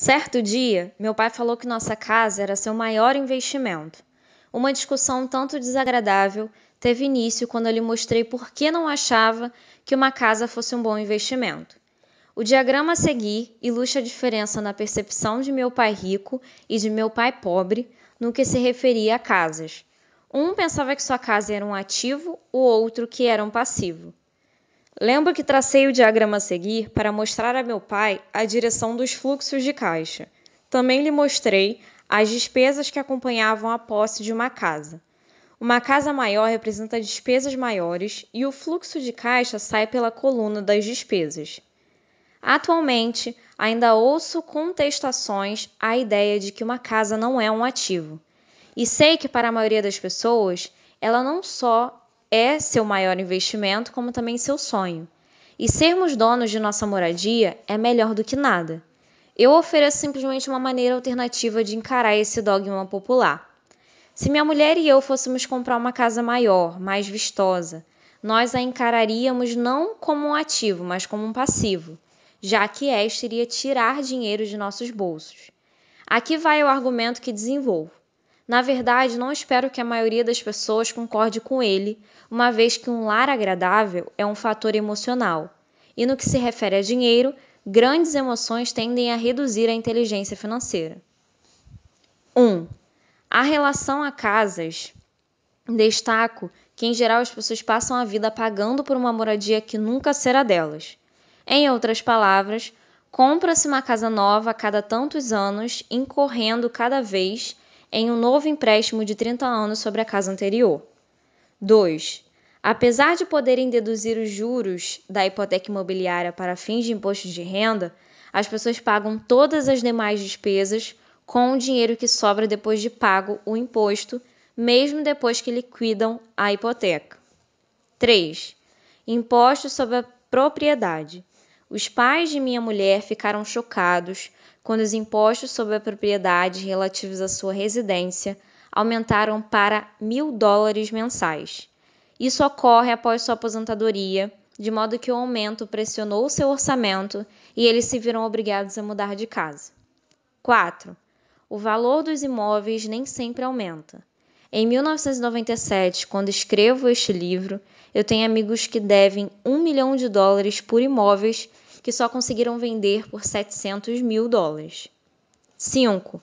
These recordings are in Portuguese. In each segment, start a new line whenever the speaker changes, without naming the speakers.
Certo dia, meu pai falou que nossa casa era seu maior investimento. Uma discussão um tanto desagradável teve início quando eu lhe mostrei por que não achava que uma casa fosse um bom investimento. O diagrama a seguir ilustra a diferença na percepção de meu pai rico e de meu pai pobre no que se referia a casas. Um pensava que sua casa era um ativo, o outro que era um passivo. Lembro que tracei o diagrama a seguir para mostrar a meu pai a direção dos fluxos de caixa. Também lhe mostrei as despesas que acompanhavam a posse de uma casa. Uma casa maior representa despesas maiores e o fluxo de caixa sai pela coluna das despesas. Atualmente, ainda ouço contestações à ideia de que uma casa não é um ativo. E sei que para a maioria das pessoas, ela não só é seu maior investimento, como também seu sonho. E sermos donos de nossa moradia é melhor do que nada. Eu ofereço simplesmente uma maneira alternativa de encarar esse dogma popular. Se minha mulher e eu fôssemos comprar uma casa maior, mais vistosa, nós a encararíamos não como um ativo, mas como um passivo, já que esta iria tirar dinheiro de nossos bolsos. Aqui vai o argumento que desenvolvo. Na verdade, não espero que a maioria das pessoas concorde com ele, uma vez que um lar agradável é um fator emocional. E no que se refere a dinheiro, grandes emoções tendem a reduzir a inteligência financeira. 1. Um, a relação a casas. Destaco que, em geral, as pessoas passam a vida pagando por uma moradia que nunca será delas. Em outras palavras, compra-se uma casa nova a cada tantos anos, incorrendo cada vez em um novo empréstimo de 30 anos sobre a casa anterior. 2. Apesar de poderem deduzir os juros da hipoteca imobiliária para fins de imposto de renda, as pessoas pagam todas as demais despesas com o dinheiro que sobra depois de pago o imposto, mesmo depois que liquidam a hipoteca. 3. Imposto sobre a propriedade. Os pais de minha mulher ficaram chocados quando os impostos sobre a propriedade relativos à sua residência aumentaram para mil dólares mensais. Isso ocorre após sua aposentadoria, de modo que o aumento pressionou seu orçamento e eles se viram obrigados a mudar de casa. 4. O valor dos imóveis nem sempre aumenta. Em 1997, quando escrevo este livro, eu tenho amigos que devem um milhão de dólares por imóveis que só conseguiram vender por 700 mil dólares. 5.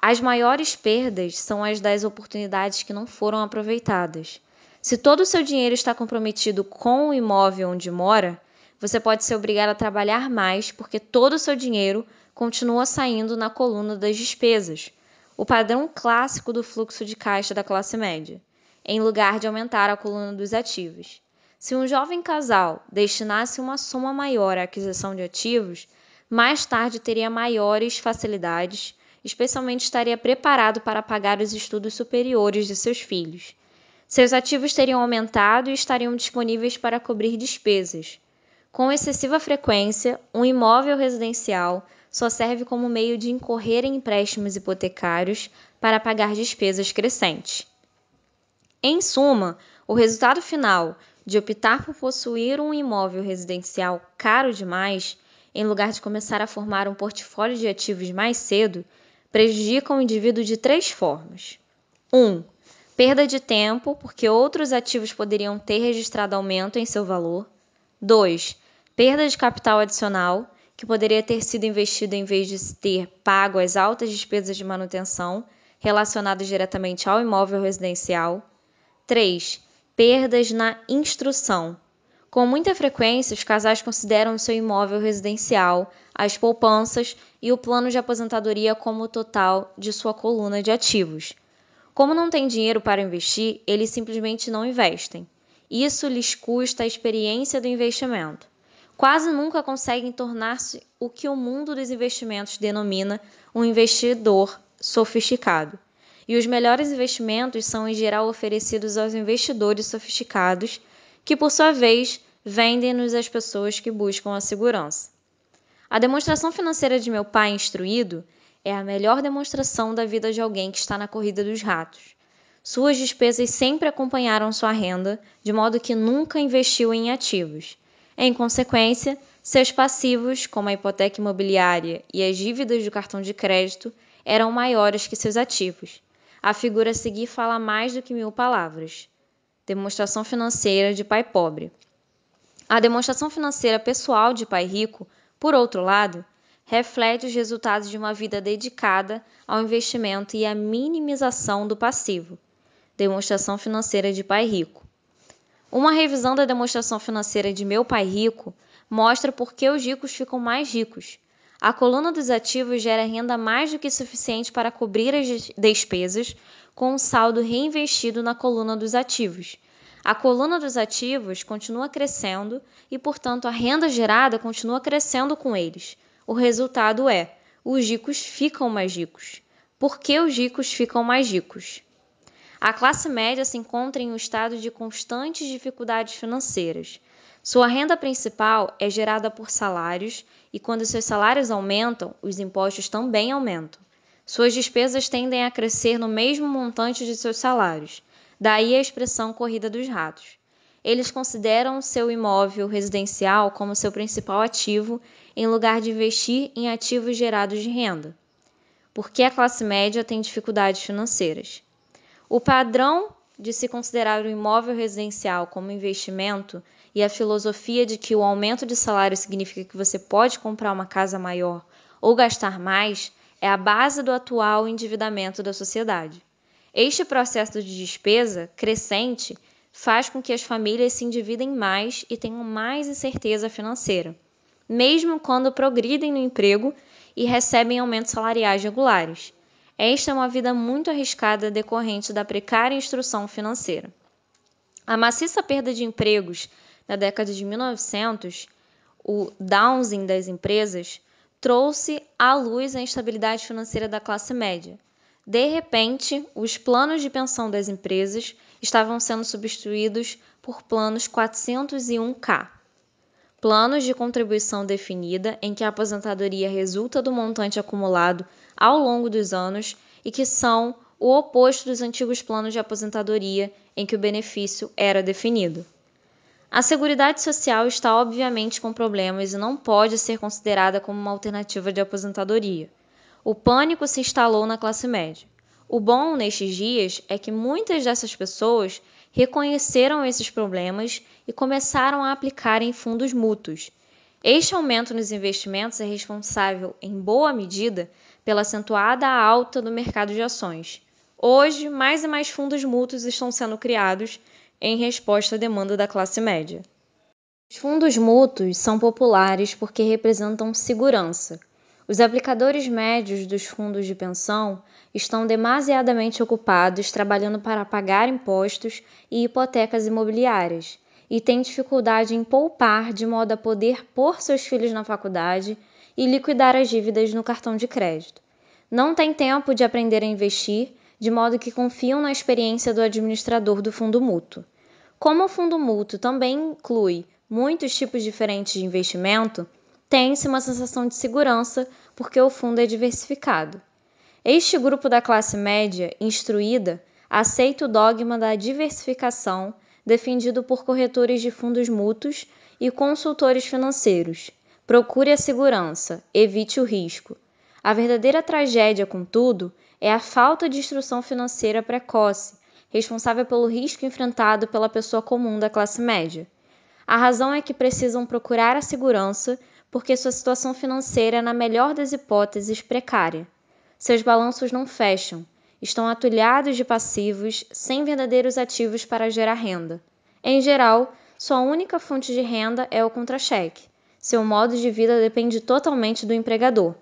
As maiores perdas são as das oportunidades que não foram aproveitadas. Se todo o seu dinheiro está comprometido com o imóvel onde mora, você pode ser obrigado a trabalhar mais porque todo o seu dinheiro continua saindo na coluna das despesas, o padrão clássico do fluxo de caixa da classe média, em lugar de aumentar a coluna dos ativos. Se um jovem casal destinasse uma soma maior à aquisição de ativos, mais tarde teria maiores facilidades, especialmente estaria preparado para pagar os estudos superiores de seus filhos. Seus ativos teriam aumentado e estariam disponíveis para cobrir despesas. Com excessiva frequência, um imóvel residencial só serve como meio de incorrer em empréstimos hipotecários para pagar despesas crescentes. Em suma, o resultado final de optar por possuir um imóvel residencial caro demais, em lugar de começar a formar um portfólio de ativos mais cedo, prejudica o indivíduo de três formas. 1. Um, perda de tempo, porque outros ativos poderiam ter registrado aumento em seu valor. 2. Perda de capital adicional, que poderia ter sido investido em vez de ter pago as altas despesas de manutenção relacionadas diretamente ao imóvel residencial. 3 perdas na instrução. Com muita frequência, os casais consideram o seu imóvel residencial, as poupanças e o plano de aposentadoria como o total de sua coluna de ativos. Como não têm dinheiro para investir, eles simplesmente não investem. Isso lhes custa a experiência do investimento. Quase nunca conseguem tornar-se o que o mundo dos investimentos denomina um investidor sofisticado e os melhores investimentos são em geral oferecidos aos investidores sofisticados, que por sua vez vendem-nos às pessoas que buscam a segurança. A demonstração financeira de meu pai instruído é a melhor demonstração da vida de alguém que está na corrida dos ratos. Suas despesas sempre acompanharam sua renda, de modo que nunca investiu em ativos. Em consequência, seus passivos, como a hipoteca imobiliária e as dívidas do cartão de crédito, eram maiores que seus ativos, a figura a seguir fala mais do que mil palavras. Demonstração financeira de pai pobre. A demonstração financeira pessoal de pai rico, por outro lado, reflete os resultados de uma vida dedicada ao investimento e à minimização do passivo. Demonstração financeira de pai rico. Uma revisão da demonstração financeira de meu pai rico mostra por que os ricos ficam mais ricos a coluna dos ativos gera renda mais do que suficiente para cobrir as despesas, com um saldo reinvestido na coluna dos ativos. A coluna dos ativos continua crescendo e, portanto, a renda gerada continua crescendo com eles. O resultado é: os ricos ficam mais ricos. Por que os ricos ficam mais ricos? A classe média se encontra em um estado de constantes dificuldades financeiras. Sua renda principal é gerada por salários e quando seus salários aumentam, os impostos também aumentam. Suas despesas tendem a crescer no mesmo montante de seus salários, daí a expressão corrida dos ratos. Eles consideram seu imóvel residencial como seu principal ativo, em lugar de investir em ativos gerados de renda. Por que a classe média tem dificuldades financeiras? O padrão de se considerar o imóvel residencial como investimento e a filosofia de que o aumento de salário significa que você pode comprar uma casa maior ou gastar mais é a base do atual endividamento da sociedade. Este processo de despesa crescente faz com que as famílias se endividem mais e tenham mais incerteza financeira, mesmo quando progridem no emprego e recebem aumentos salariais regulares. Esta é uma vida muito arriscada decorrente da precária instrução financeira. A maciça perda de empregos na década de 1900, o downsizing das empresas trouxe à luz a instabilidade financeira da classe média. De repente, os planos de pensão das empresas estavam sendo substituídos por planos 401k. Planos de contribuição definida em que a aposentadoria resulta do montante acumulado ao longo dos anos e que são o oposto dos antigos planos de aposentadoria em que o benefício era definido. A Seguridade Social está obviamente com problemas e não pode ser considerada como uma alternativa de aposentadoria. O pânico se instalou na classe média. O bom nestes dias é que muitas dessas pessoas reconheceram esses problemas e começaram a aplicar em fundos mútuos. Este aumento nos investimentos é responsável, em boa medida, pela acentuada alta do mercado de ações. Hoje, mais e mais fundos mútuos estão sendo criados em resposta à demanda da classe média. Os fundos mútuos são populares porque representam segurança. Os aplicadores médios dos fundos de pensão estão demasiadamente ocupados trabalhando para pagar impostos e hipotecas imobiliárias e têm dificuldade em poupar de modo a poder pôr seus filhos na faculdade e liquidar as dívidas no cartão de crédito. Não têm tempo de aprender a investir de modo que confiam na experiência do administrador do fundo mútuo. Como o fundo mútuo também inclui muitos tipos diferentes de investimento, tem-se uma sensação de segurança porque o fundo é diversificado. Este grupo da classe média, instruída, aceita o dogma da diversificação defendido por corretores de fundos mútuos e consultores financeiros. Procure a segurança, evite o risco. A verdadeira tragédia, contudo, é a falta de instrução financeira precoce, responsável pelo risco enfrentado pela pessoa comum da classe média. A razão é que precisam procurar a segurança porque sua situação financeira é, na melhor das hipóteses, precária. Seus balanços não fecham, estão atulhados de passivos, sem verdadeiros ativos para gerar renda. Em geral, sua única fonte de renda é o contra-cheque. Seu modo de vida depende totalmente do empregador.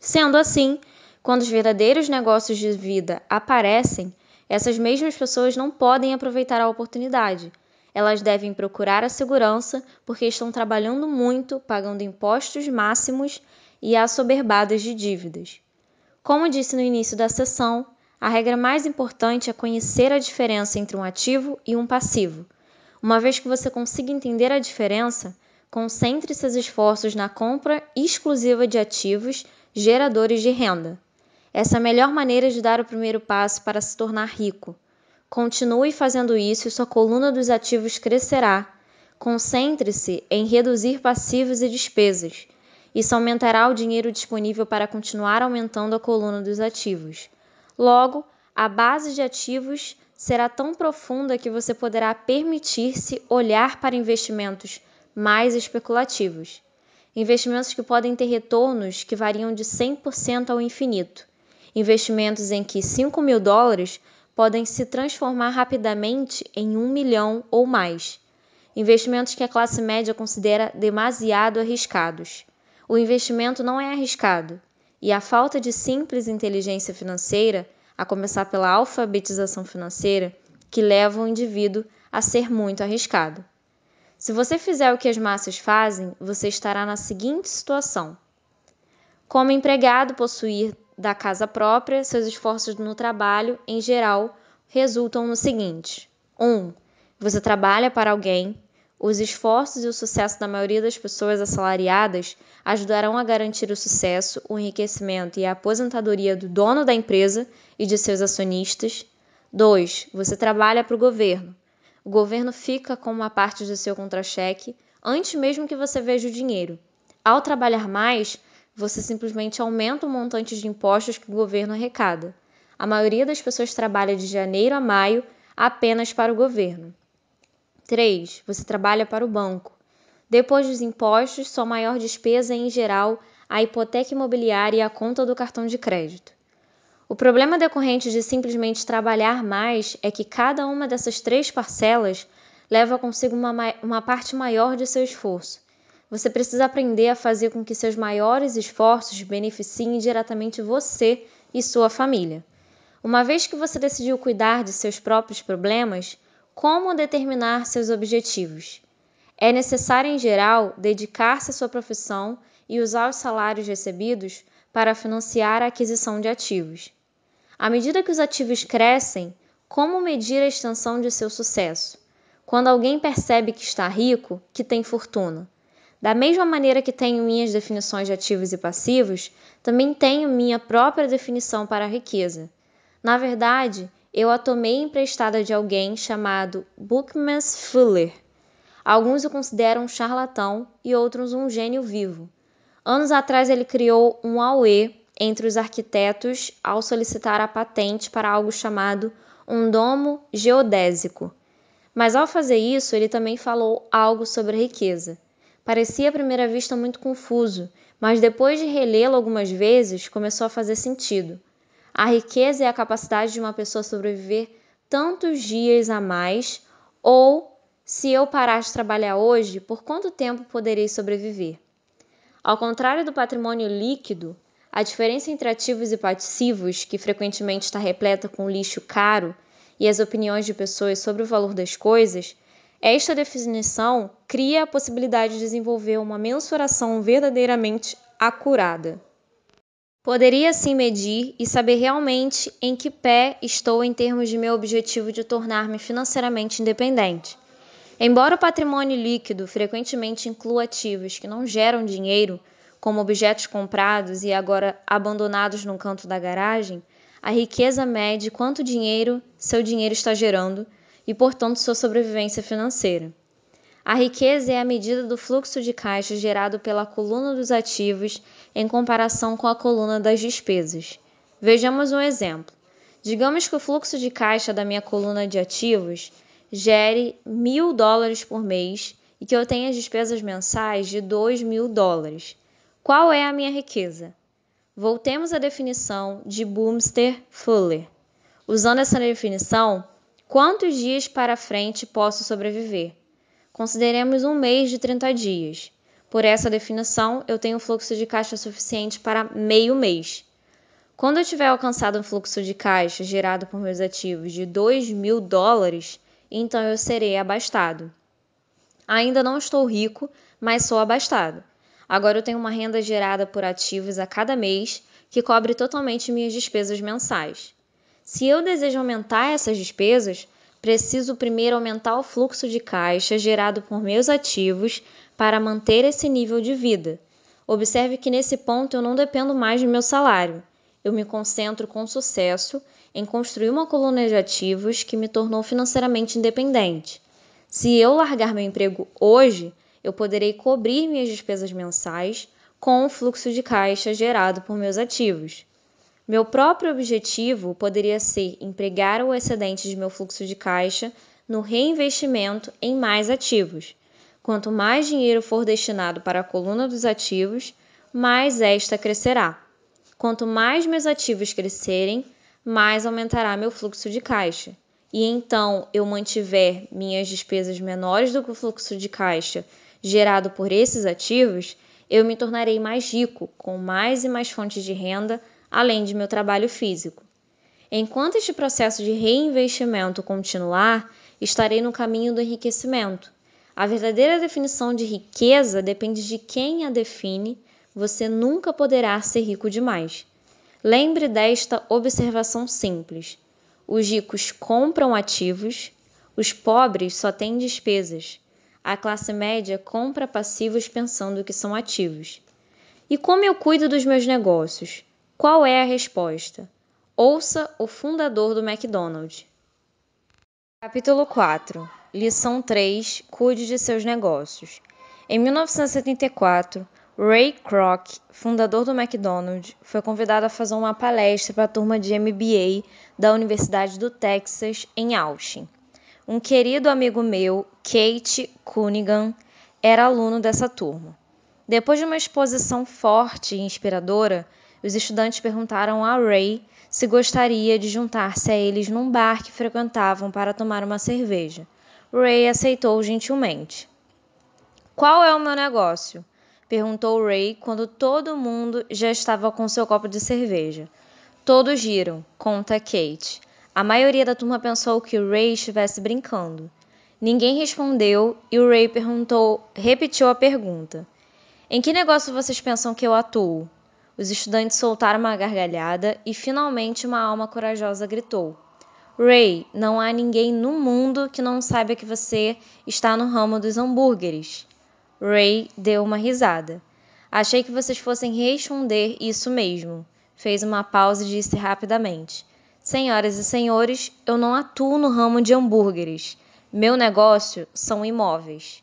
Sendo assim, quando os verdadeiros negócios de vida aparecem, essas mesmas pessoas não podem aproveitar a oportunidade. Elas devem procurar a segurança porque estão trabalhando muito, pagando impostos máximos e assoberbadas de dívidas. Como disse no início da sessão, a regra mais importante é conhecer a diferença entre um ativo e um passivo. Uma vez que você consiga entender a diferença, concentre seus esforços na compra exclusiva de ativos geradores de renda. Essa é a melhor maneira de dar o primeiro passo para se tornar rico. Continue fazendo isso e sua coluna dos ativos crescerá. Concentre-se em reduzir passivos e despesas. Isso aumentará o dinheiro disponível para continuar aumentando a coluna dos ativos. Logo, a base de ativos será tão profunda que você poderá permitir-se olhar para investimentos mais especulativos. Investimentos que podem ter retornos que variam de 100% ao infinito investimentos em que 5 mil dólares podem se transformar rapidamente em 1 milhão ou mais. Investimentos que a classe média considera demasiado arriscados. O investimento não é arriscado, e a falta de simples inteligência financeira, a começar pela alfabetização financeira, que leva o indivíduo a ser muito arriscado. Se você fizer o que as massas fazem, você estará na seguinte situação: como empregado possuir da casa própria, seus esforços no trabalho, em geral, resultam no seguinte: 1. Um, você trabalha para alguém. Os esforços e o sucesso da maioria das pessoas assalariadas ajudarão a garantir o sucesso, o enriquecimento e a aposentadoria do dono da empresa e de seus acionistas. 2. Você trabalha para o governo. O governo fica com uma parte do seu contra-cheque antes mesmo que você veja o dinheiro. Ao trabalhar mais, você simplesmente aumenta o montante de impostos que o governo arrecada. A maioria das pessoas trabalha de janeiro a maio apenas para o governo. 3. Você trabalha para o banco. Depois dos impostos, sua maior despesa é, em geral, a hipoteca imobiliária e a conta do cartão de crédito. O problema decorrente de simplesmente trabalhar mais é que cada uma dessas três parcelas leva consigo uma, uma parte maior de seu esforço. Você precisa aprender a fazer com que seus maiores esforços beneficiem diretamente você e sua família. Uma vez que você decidiu cuidar de seus próprios problemas, como determinar seus objetivos? É necessário, em geral, dedicar-se à sua profissão e usar os salários recebidos para financiar a aquisição de ativos. À medida que os ativos crescem, como medir a extensão de seu sucesso? Quando alguém percebe que está rico, que tem fortuna, da mesma maneira que tenho minhas definições de ativos e passivos, também tenho minha própria definição para a riqueza. Na verdade, eu a tomei emprestada de alguém chamado Bookmans Fuller. Alguns o consideram um charlatão e outros um gênio vivo. Anos atrás ele criou um auê entre os arquitetos ao solicitar a patente para algo chamado um domo geodésico. Mas ao fazer isso, ele também falou algo sobre a riqueza. Parecia à primeira vista muito confuso, mas depois de relê-lo algumas vezes, começou a fazer sentido. A riqueza é a capacidade de uma pessoa sobreviver tantos dias a mais, ou se eu parar de trabalhar hoje, por quanto tempo poderei sobreviver? Ao contrário do patrimônio líquido, a diferença entre ativos e passivos, que frequentemente está repleta com lixo caro e as opiniões de pessoas sobre o valor das coisas, esta definição cria a possibilidade de desenvolver uma mensuração verdadeiramente acurada. Poderia assim medir e saber realmente em que pé estou em termos de meu objetivo de tornar-me financeiramente independente. Embora o patrimônio líquido frequentemente inclua ativos que não geram dinheiro, como objetos comprados e agora abandonados num canto da garagem, a riqueza mede quanto dinheiro seu dinheiro está gerando e, portanto, sua sobrevivência financeira. A riqueza é a medida do fluxo de caixa gerado pela coluna dos ativos em comparação com a coluna das despesas. Vejamos um exemplo. Digamos que o fluxo de caixa da minha coluna de ativos gere mil dólares por mês e que eu tenha despesas mensais de dois mil dólares. Qual é a minha riqueza? Voltemos à definição de Boomster Fuller. Usando essa definição, Quantos dias para frente posso sobreviver? Consideremos um mês de 30 dias. Por essa definição, eu tenho fluxo de caixa suficiente para meio mês. Quando eu tiver alcançado um fluxo de caixa gerado por meus ativos de 2 mil dólares, então eu serei abastado. Ainda não estou rico, mas sou abastado. Agora eu tenho uma renda gerada por ativos a cada mês que cobre totalmente minhas despesas mensais. Se eu desejo aumentar essas despesas, preciso primeiro aumentar o fluxo de caixa gerado por meus ativos para manter esse nível de vida. Observe que nesse ponto eu não dependo mais do meu salário. Eu me concentro com sucesso em construir uma coluna de ativos que me tornou financeiramente independente. Se eu largar meu emprego hoje, eu poderei cobrir minhas despesas mensais com o fluxo de caixa gerado por meus ativos. Meu próprio objetivo poderia ser empregar o excedente de meu fluxo de caixa no reinvestimento em mais ativos. Quanto mais dinheiro for destinado para a coluna dos ativos, mais esta crescerá. Quanto mais meus ativos crescerem, mais aumentará meu fluxo de caixa. E então eu mantiver minhas despesas menores do que o fluxo de caixa gerado por esses ativos, eu me tornarei mais rico, com mais e mais fontes de renda além de meu trabalho físico. Enquanto este processo de reinvestimento continuar, estarei no caminho do enriquecimento. A verdadeira definição de riqueza depende de quem a define, você nunca poderá ser rico demais. Lembre desta observação simples: os ricos compram ativos, os pobres só têm despesas. A classe média compra passivos pensando que são ativos. E como eu cuido dos meus negócios? Qual é a resposta? Ouça o fundador do McDonald's. Capítulo 4 Lição 3 Cuide de seus negócios. Em 1974, Ray Kroc, fundador do McDonald's, foi convidado a fazer uma palestra para a turma de MBA da Universidade do Texas, em Austin. Um querido amigo meu, Kate Cunningham, era aluno dessa turma. Depois de uma exposição forte e inspiradora, os estudantes perguntaram a Ray se gostaria de juntar-se a eles num bar que frequentavam para tomar uma cerveja. Ray aceitou gentilmente. Qual é o meu negócio? perguntou Ray quando todo mundo já estava com seu copo de cerveja. Todos riram, conta Kate. A maioria da turma pensou que Ray estivesse brincando. Ninguém respondeu e o Ray perguntou, repetiu a pergunta. Em que negócio vocês pensam que eu atuo? Os estudantes soltaram uma gargalhada e finalmente uma alma corajosa gritou: Ray, não há ninguém no mundo que não saiba que você está no ramo dos hambúrgueres. Ray deu uma risada. Achei que vocês fossem responder isso mesmo. Fez uma pausa e disse rapidamente: Senhoras e senhores, eu não atuo no ramo de hambúrgueres. Meu negócio são imóveis.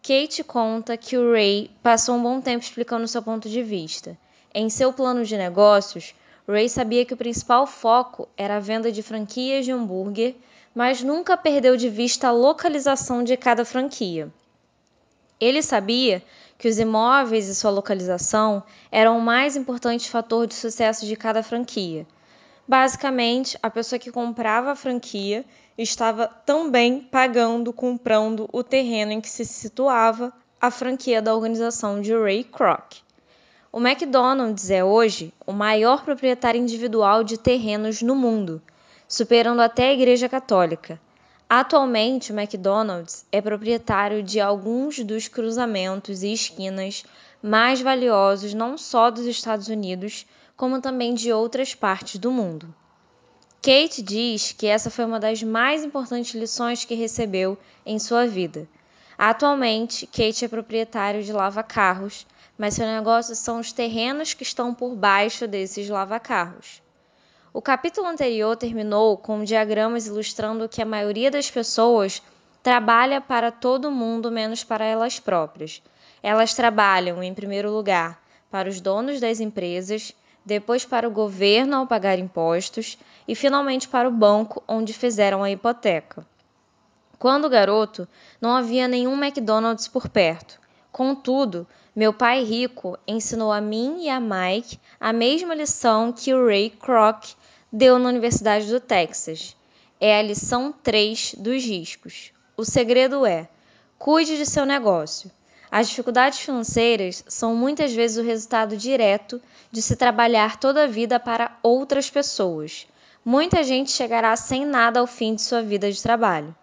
Kate conta que o Ray passou um bom tempo explicando seu ponto de vista. Em seu plano de negócios, Ray sabia que o principal foco era a venda de franquias de hambúrguer, mas nunca perdeu de vista a localização de cada franquia. Ele sabia que os imóveis e sua localização eram o mais importante fator de sucesso de cada franquia. Basicamente, a pessoa que comprava a franquia estava também pagando, comprando o terreno em que se situava a franquia da organização de Ray Kroc. O McDonald's é hoje o maior proprietário individual de terrenos no mundo, superando até a Igreja Católica. Atualmente, o McDonald's é proprietário de alguns dos cruzamentos e esquinas mais valiosos não só dos Estados Unidos, como também de outras partes do mundo. Kate diz que essa foi uma das mais importantes lições que recebeu em sua vida. Atualmente, Kate é proprietário de lava-carros mas seu negócio são os terrenos que estão por baixo desses lavacarros. O capítulo anterior terminou com diagramas ilustrando que a maioria das pessoas trabalha para todo mundo menos para elas próprias. Elas trabalham, em primeiro lugar, para os donos das empresas, depois para o governo ao pagar impostos e finalmente para o banco onde fizeram a hipoteca. Quando garoto, não havia nenhum McDonald's por perto. Contudo, meu pai rico ensinou a mim e a Mike a mesma lição que o Ray Kroc deu na Universidade do Texas. É a lição 3 dos riscos. O segredo é: cuide de seu negócio. As dificuldades financeiras são muitas vezes o resultado direto de se trabalhar toda a vida para outras pessoas. Muita gente chegará sem nada ao fim de sua vida de trabalho.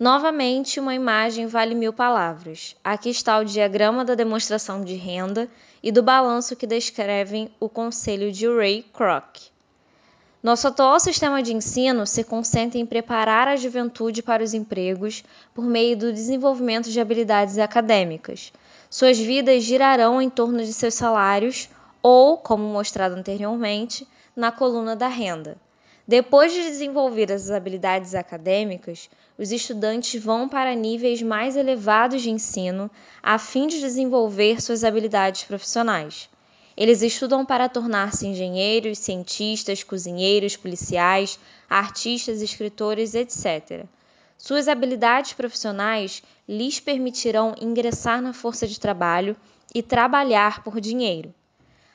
Novamente, uma imagem vale mil palavras. Aqui está o diagrama da demonstração de renda e do balanço que descrevem o conselho de Ray Kroc. Nosso atual sistema de ensino se concentra em preparar a juventude para os empregos por meio do desenvolvimento de habilidades acadêmicas. Suas vidas girarão em torno de seus salários ou, como mostrado anteriormente, na coluna da renda. Depois de desenvolver as habilidades acadêmicas, os estudantes vão para níveis mais elevados de ensino a fim de desenvolver suas habilidades profissionais. Eles estudam para tornar-se engenheiros, cientistas, cozinheiros, policiais, artistas, escritores, etc. Suas habilidades profissionais lhes permitirão ingressar na força de trabalho e trabalhar por dinheiro.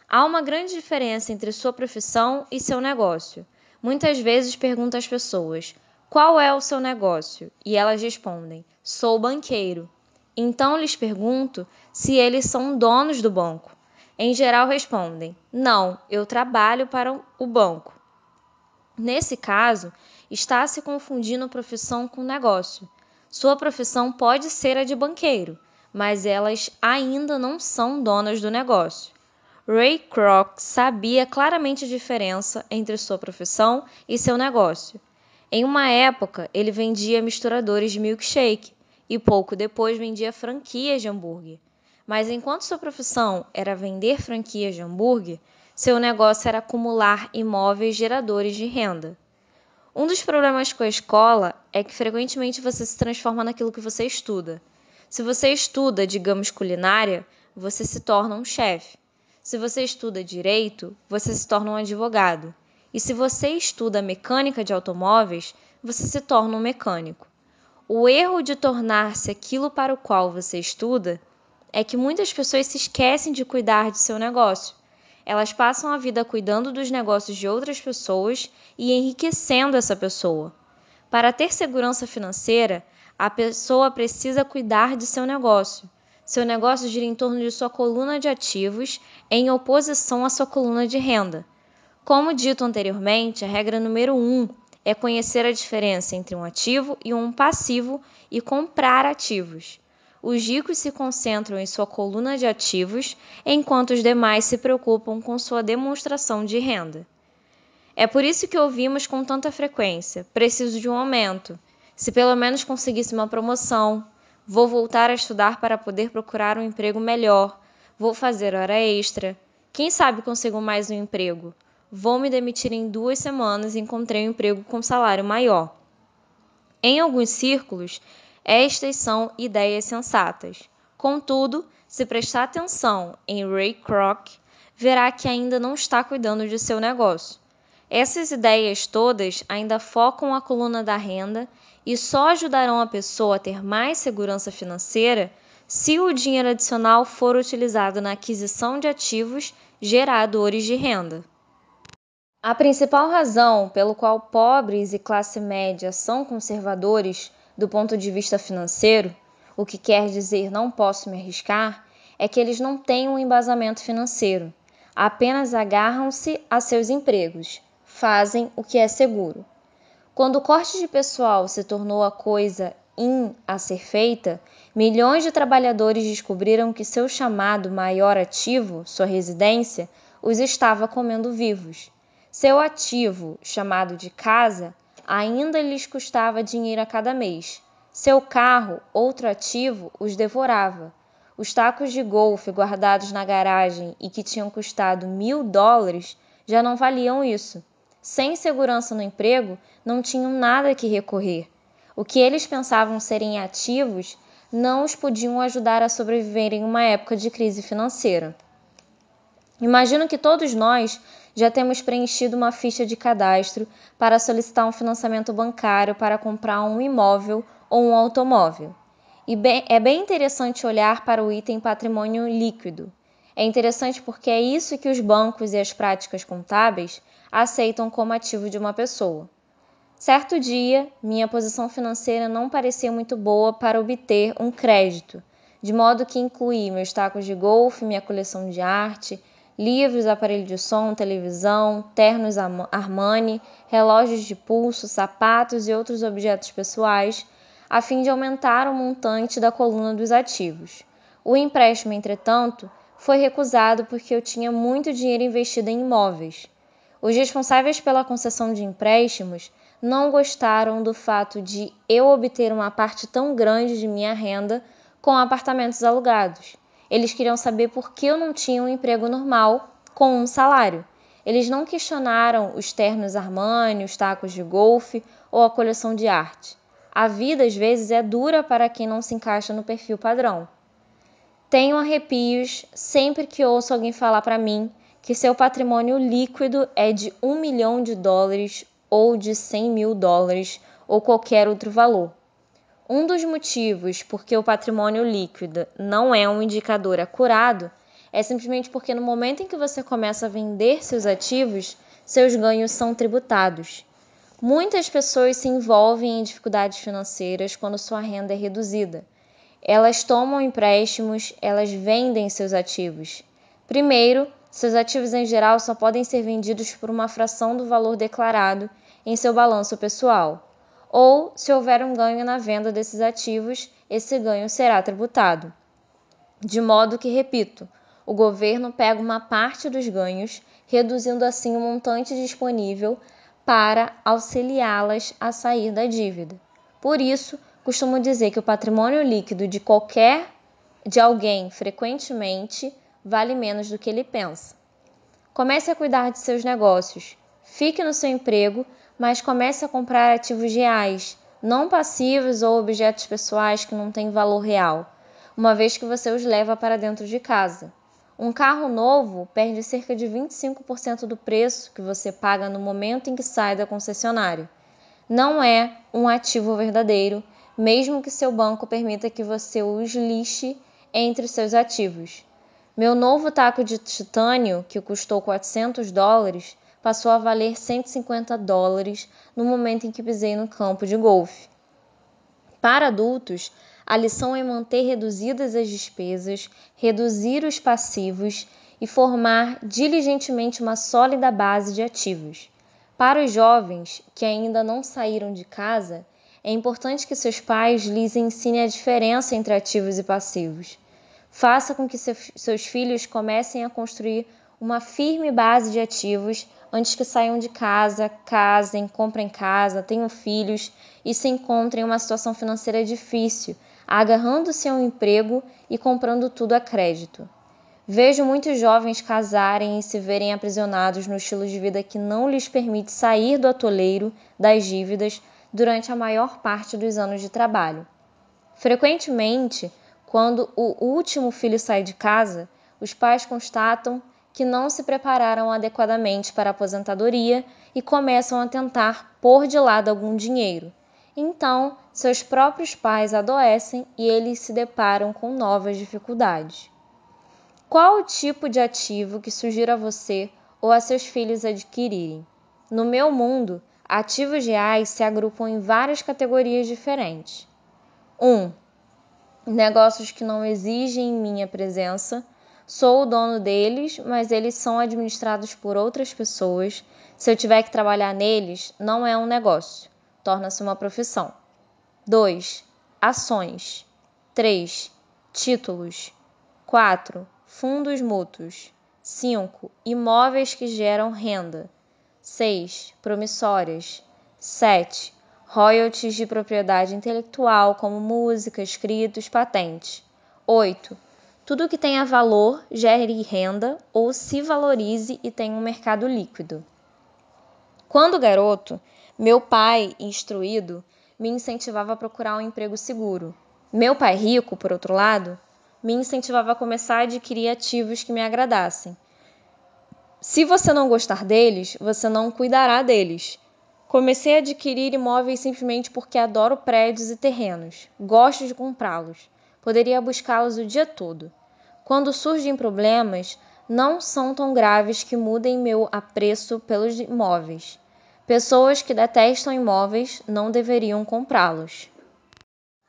Há uma grande diferença entre sua profissão e seu negócio. Muitas vezes pergunto às pessoas: qual é o seu negócio? E elas respondem: Sou banqueiro. Então lhes pergunto se eles são donos do banco. Em geral respondem: Não, eu trabalho para o banco. Nesse caso, está se confundindo profissão com negócio. Sua profissão pode ser a de banqueiro, mas elas ainda não são donas do negócio. Ray Kroc sabia claramente a diferença entre sua profissão e seu negócio. Em uma época, ele vendia misturadores de milkshake e pouco depois vendia franquias de hambúrguer. Mas enquanto sua profissão era vender franquias de hambúrguer, seu negócio era acumular imóveis geradores de renda. Um dos problemas com a escola é que frequentemente você se transforma naquilo que você estuda. Se você estuda, digamos, culinária, você se torna um chefe. Se você estuda direito, você se torna um advogado. E se você estuda mecânica de automóveis, você se torna um mecânico. O erro de tornar-se aquilo para o qual você estuda é que muitas pessoas se esquecem de cuidar de seu negócio. Elas passam a vida cuidando dos negócios de outras pessoas e enriquecendo essa pessoa. Para ter segurança financeira, a pessoa precisa cuidar de seu negócio. Seu negócio gira em torno de sua coluna de ativos em oposição à sua coluna de renda. Como dito anteriormente, a regra número 1 um é conhecer a diferença entre um ativo e um passivo e comprar ativos. Os ricos se concentram em sua coluna de ativos, enquanto os demais se preocupam com sua demonstração de renda. É por isso que ouvimos com tanta frequência: preciso de um aumento. Se pelo menos conseguisse uma promoção, vou voltar a estudar para poder procurar um emprego melhor, vou fazer hora extra. Quem sabe consigo mais um emprego? Vou me demitir em duas semanas e encontrei um emprego com salário maior. Em alguns círculos, estas são ideias sensatas. Contudo, se prestar atenção em Ray Kroc, verá que ainda não está cuidando de seu negócio. Essas ideias todas ainda focam a coluna da renda e só ajudarão a pessoa a ter mais segurança financeira se o dinheiro adicional for utilizado na aquisição de ativos geradores de renda. A principal razão pelo qual pobres e classe média são conservadores do ponto de vista financeiro, o que quer dizer não posso me arriscar, é que eles não têm um embasamento financeiro, apenas agarram-se a seus empregos, fazem o que é seguro. Quando o corte de pessoal se tornou a coisa in a ser feita, milhões de trabalhadores descobriram que seu chamado maior ativo, sua residência, os estava comendo vivos seu ativo, chamado de casa, ainda lhes custava dinheiro a cada mês. Seu carro, outro ativo, os devorava. Os tacos de golfe guardados na garagem e que tinham custado mil dólares já não valiam isso. Sem segurança no emprego, não tinham nada que recorrer. O que eles pensavam serem ativos não os podiam ajudar a sobreviver em uma época de crise financeira. Imagino que todos nós já temos preenchido uma ficha de cadastro para solicitar um financiamento bancário para comprar um imóvel ou um automóvel. E bem, é bem interessante olhar para o item patrimônio líquido. É interessante porque é isso que os bancos e as práticas contábeis aceitam como ativo de uma pessoa. Certo dia, minha posição financeira não parecia muito boa para obter um crédito, de modo que incluí meus tacos de golfe, minha coleção de arte, livros, aparelho de som, televisão, ternos Armani, relógios de pulso, sapatos e outros objetos pessoais, a fim de aumentar o montante da coluna dos ativos. O empréstimo, entretanto, foi recusado porque eu tinha muito dinheiro investido em imóveis. Os responsáveis pela concessão de empréstimos não gostaram do fato de eu obter uma parte tão grande de minha renda com apartamentos alugados eles queriam saber por que eu não tinha um emprego normal com um salário. Eles não questionaram os ternos Armani, os tacos de golfe ou a coleção de arte. A vida às vezes é dura para quem não se encaixa no perfil padrão. Tenho arrepios sempre que ouço alguém falar para mim que seu patrimônio líquido é de um milhão de dólares ou de cem mil dólares ou qualquer outro valor. Um dos motivos por que o patrimônio líquido não é um indicador acurado é simplesmente porque no momento em que você começa a vender seus ativos, seus ganhos são tributados. Muitas pessoas se envolvem em dificuldades financeiras quando sua renda é reduzida. Elas tomam empréstimos, elas vendem seus ativos. Primeiro, seus ativos em geral só podem ser vendidos por uma fração do valor declarado em seu balanço pessoal ou se houver um ganho na venda desses ativos, esse ganho será tributado. De modo que, repito, o governo pega uma parte dos ganhos, reduzindo assim o montante disponível para auxiliá-las a sair da dívida. Por isso, costumo dizer que o patrimônio líquido de qualquer de alguém frequentemente vale menos do que ele pensa. Comece a cuidar de seus negócios. Fique no seu emprego, mas comece a comprar ativos reais, não passivos ou objetos pessoais que não têm valor real, uma vez que você os leva para dentro de casa. Um carro novo perde cerca de 25% do preço que você paga no momento em que sai da concessionária. Não é um ativo verdadeiro, mesmo que seu banco permita que você os lixe entre seus ativos. Meu novo taco de titânio, que custou 400 dólares, passou a valer 150 dólares no momento em que pisei no campo de golfe. Para adultos, a lição é manter reduzidas as despesas, reduzir os passivos e formar diligentemente uma sólida base de ativos. Para os jovens que ainda não saíram de casa, é importante que seus pais lhes ensinem a diferença entre ativos e passivos. Faça com que seus filhos comecem a construir uma firme base de ativos antes que saiam de casa, casem, comprem casa, tenham filhos e se encontrem em uma situação financeira difícil, agarrando-se a um emprego e comprando tudo a crédito. Vejo muitos jovens casarem e se verem aprisionados no estilo de vida que não lhes permite sair do atoleiro das dívidas durante a maior parte dos anos de trabalho. Frequentemente, quando o último filho sai de casa, os pais constatam que não se prepararam adequadamente para a aposentadoria e começam a tentar pôr de lado algum dinheiro. Então, seus próprios pais adoecem e eles se deparam com novas dificuldades. Qual o tipo de ativo que sugiro a você ou a seus filhos adquirirem? No meu mundo, ativos reais se agrupam em várias categorias diferentes. 1. Um, negócios que não exigem minha presença, Sou o dono deles, mas eles são administrados por outras pessoas. Se eu tiver que trabalhar neles, não é um negócio, torna-se uma profissão. 2. Ações. 3. Títulos. 4. Fundos mútuos. 5. Imóveis que geram renda. 6. Promissórias. 7. Royalties de propriedade intelectual, como música, escritos, patentes. 8 tudo que tenha valor gere renda ou se valorize e tenha um mercado líquido. Quando garoto, meu pai, instruído, me incentivava a procurar um emprego seguro. Meu pai rico, por outro lado, me incentivava a começar a adquirir ativos que me agradassem. Se você não gostar deles, você não cuidará deles. Comecei a adquirir imóveis simplesmente porque adoro prédios e terrenos, gosto de comprá-los poderia buscá-los o dia todo. Quando surgem problemas, não são tão graves que mudem meu apreço pelos imóveis. Pessoas que detestam imóveis não deveriam comprá-los.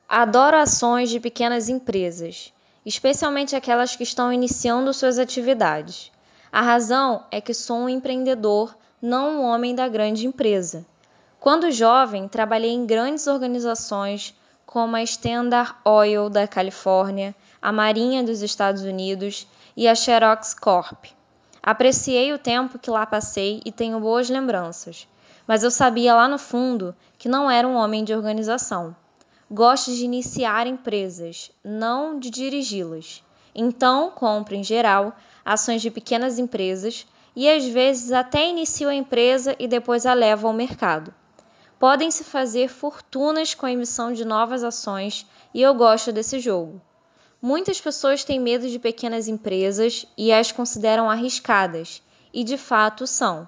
Adoro ações de pequenas empresas, especialmente aquelas que estão iniciando suas atividades. A razão é que sou um empreendedor, não um homem da grande empresa. Quando jovem, trabalhei em grandes organizações, como a Standard Oil da Califórnia, a Marinha dos Estados Unidos e a Xerox Corp. Apreciei o tempo que lá passei e tenho boas lembranças, mas eu sabia lá no fundo que não era um homem de organização. Gosto de iniciar empresas, não de dirigi-las. Então, compro, em geral, ações de pequenas empresas e às vezes até inicio a empresa e depois a levo ao mercado podem-se fazer fortunas com a emissão de novas ações e eu gosto desse jogo. Muitas pessoas têm medo de pequenas empresas e as consideram arriscadas, e de fato são,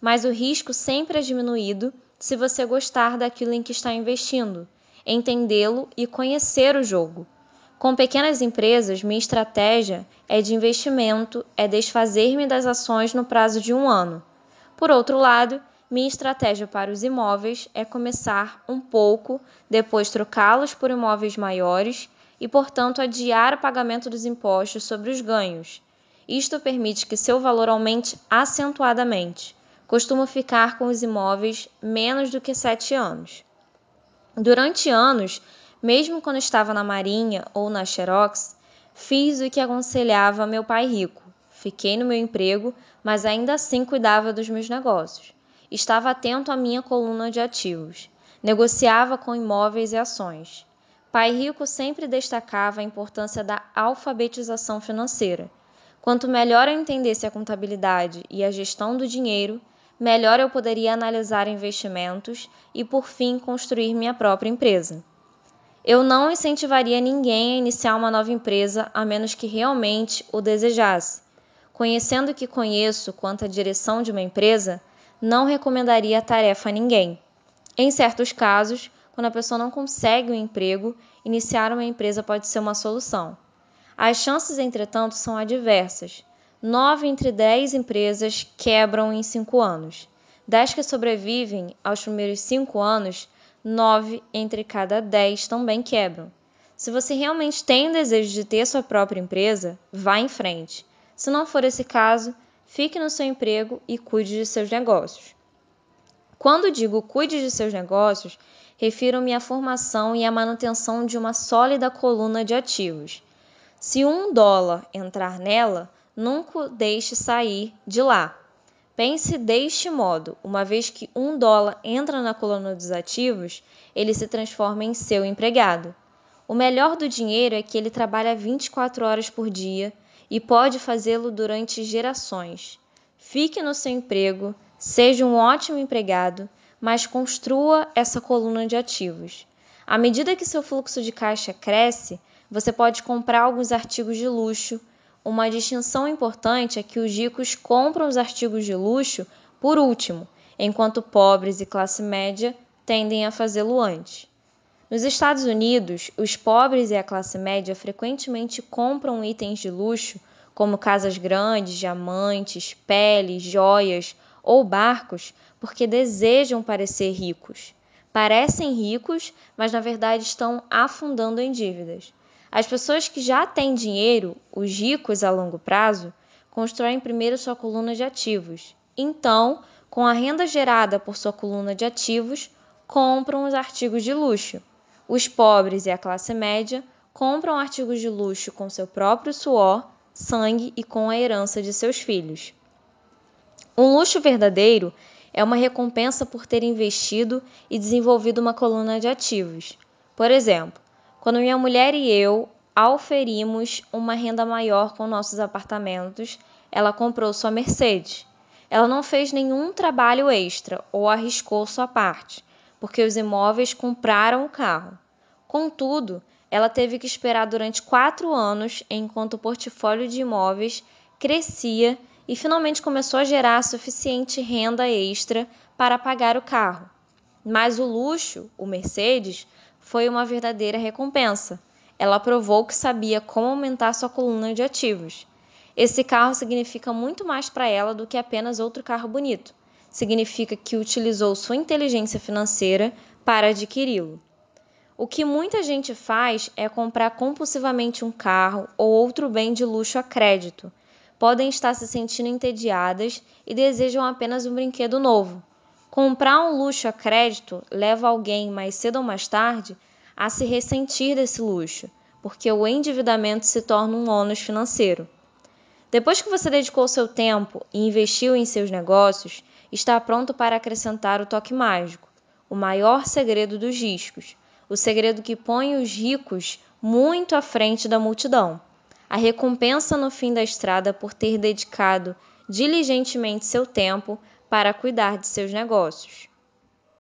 mas o risco sempre é diminuído se você gostar daquilo em que está investindo, entendê-lo e conhecer o jogo. Com pequenas empresas, minha estratégia é de investimento, é desfazer-me das ações no prazo de um ano. Por outro lado, minha estratégia para os imóveis é começar um pouco, depois trocá-los por imóveis maiores e, portanto, adiar o pagamento dos impostos sobre os ganhos. Isto permite que seu valor aumente acentuadamente. Costumo ficar com os imóveis menos do que sete anos. Durante anos, mesmo quando estava na Marinha ou na Xerox, fiz o que aconselhava meu pai rico. Fiquei no meu emprego, mas ainda assim cuidava dos meus negócios. Estava atento à minha coluna de ativos. Negociava com imóveis e ações. Pai Rico sempre destacava a importância da alfabetização financeira. Quanto melhor eu entendesse a contabilidade e a gestão do dinheiro, melhor eu poderia analisar investimentos e, por fim, construir minha própria empresa. Eu não incentivaria ninguém a iniciar uma nova empresa a menos que realmente o desejasse. Conhecendo o que conheço quanto à direção de uma empresa, não recomendaria a tarefa a ninguém. Em certos casos, quando a pessoa não consegue um emprego, iniciar uma empresa pode ser uma solução. As chances, entretanto, são adversas. 9 entre 10 empresas quebram em 5 anos. Das que sobrevivem aos primeiros 5 anos, 9 entre cada 10 também quebram. Se você realmente tem o desejo de ter sua própria empresa, vá em frente. Se não for esse caso, fique no seu emprego e cuide de seus negócios. Quando digo cuide de seus negócios, refiro-me à formação e à manutenção de uma sólida coluna de ativos. Se um dólar entrar nela, nunca deixe sair de lá. Pense deste modo: uma vez que um dólar entra na coluna dos ativos, ele se transforma em seu empregado. O melhor do dinheiro é que ele trabalha 24 horas por dia, e pode fazê-lo durante gerações. Fique no seu emprego, seja um ótimo empregado, mas construa essa coluna de ativos. À medida que seu fluxo de caixa cresce, você pode comprar alguns artigos de luxo. Uma distinção importante é que os ricos compram os artigos de luxo por último, enquanto pobres e classe média tendem a fazê-lo antes. Nos Estados Unidos, os pobres e a classe média frequentemente compram itens de luxo, como casas grandes, diamantes, peles, joias ou barcos, porque desejam parecer ricos. Parecem ricos, mas na verdade estão afundando em dívidas. As pessoas que já têm dinheiro, os ricos a longo prazo, constroem primeiro sua coluna de ativos. Então, com a renda gerada por sua coluna de ativos, compram os artigos de luxo. Os pobres e a classe média compram artigos de luxo com seu próprio suor, sangue e com a herança de seus filhos. Um luxo verdadeiro é uma recompensa por ter investido e desenvolvido uma coluna de ativos. Por exemplo, quando minha mulher e eu auferimos uma renda maior com nossos apartamentos, ela comprou sua Mercedes. Ela não fez nenhum trabalho extra ou arriscou sua parte porque os imóveis compraram o carro. Contudo, ela teve que esperar durante quatro anos enquanto o portfólio de imóveis crescia e finalmente começou a gerar suficiente renda extra para pagar o carro. Mas o luxo, o Mercedes, foi uma verdadeira recompensa. Ela provou que sabia como aumentar sua coluna de ativos. Esse carro significa muito mais para ela do que apenas outro carro bonito significa que utilizou sua inteligência financeira para adquiri-lo. O que muita gente faz é comprar compulsivamente um carro ou outro bem de luxo a crédito. Podem estar se sentindo entediadas e desejam apenas um brinquedo novo. Comprar um luxo a crédito leva alguém, mais cedo ou mais tarde, a se ressentir desse luxo, porque o endividamento se torna um ônus financeiro. Depois que você dedicou seu tempo e investiu em seus negócios, está pronto para acrescentar o toque mágico, o maior segredo dos riscos, o segredo que põe os ricos muito à frente da multidão. A recompensa no fim da estrada por ter dedicado diligentemente seu tempo para cuidar de seus negócios.